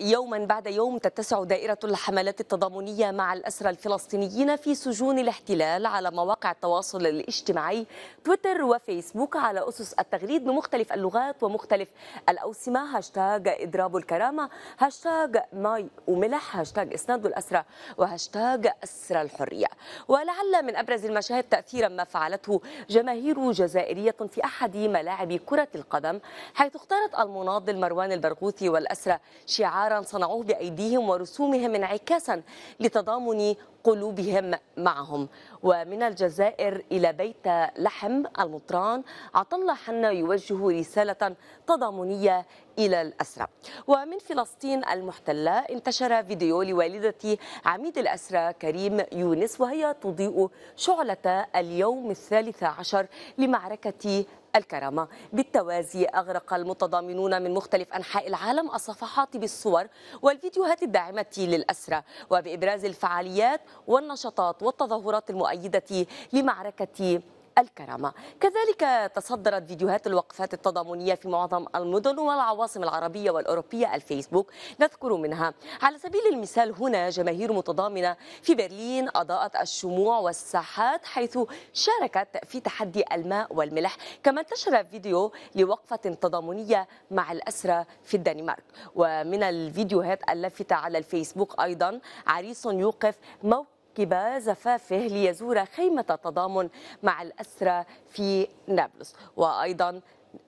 يوما بعد يوم تتسع دائرة الحملات التضامنية مع الأسرى الفلسطينيين في سجون الاحتلال على مواقع التواصل الاجتماعي تويتر وفيسبوك على أسس التغريد بمختلف اللغات ومختلف الأوسمة هاشتاج إضراب الكرامة هاشتاج ماي وملح هاشتاج إسناد الأسرى وهاشتاج أسرى الحرية ولعل من أبرز المشاهد تأثيرا ما فعلته جماهير جزائرية في أحد ملاعب كرة القدم حيث اختارت المناضل مروان البرغوثي والأسرى شعار شعارا صنعوه بأيديهم ورسومهم انعكاسا لتضامن قلوبهم معهم ومن الجزائر إلى بيت لحم المطران عطلة حنا يوجه رسالة تضامنية إلى الأسرى ومن فلسطين المحتلة انتشر فيديو لوالدة عميد الأسرى كريم يونس وهي تضيء شعلة اليوم الثالث عشر لمعركة الكرامة بالتوازي أغرق المتضامنون من مختلف أنحاء العالم الصفحات بالصور والفيديوهات الداعمة للأسرة وبإبراز الفعاليات والنشاطات والتظاهرات المؤيدة لمعركة الكرامة كذلك تصدرت فيديوهات الوقفات التضامنية في معظم المدن والعواصم العربية والأوروبية الفيسبوك نذكر منها على سبيل المثال هنا جماهير متضامنة في برلين أضاءت الشموع والساحات حيث شاركت في تحدي الماء والملح كما انتشر فيديو لوقفة تضامنية مع الأسرة في الدنمارك ومن الفيديوهات اللافتة على الفيسبوك أيضا عريس يوقف موقف ركب زفافه ليزور خيمة تضامن مع الأسرى في نابلس وأيضا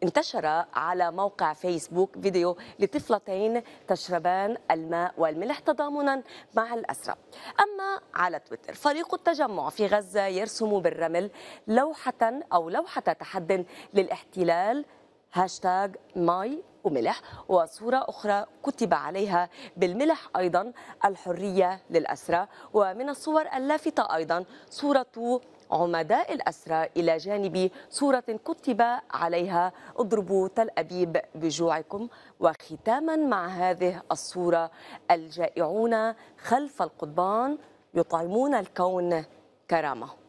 انتشر على موقع فيسبوك فيديو لطفلتين تشربان الماء والملح تضامنا مع الأسرة أما على تويتر فريق التجمع في غزة يرسم بالرمل لوحة أو لوحة تحد للاحتلال هاشتاج ماي وملح وصورة أخرى كتب عليها بالملح أيضا الحرية للأسرة ومن الصور اللافتة أيضا صورة عمداء الأسرى إلى جانب صورة كتب عليها اضربوا تل أبيب بجوعكم وختاما مع هذه الصورة الجائعون خلف القضبان يطعمون الكون كرامه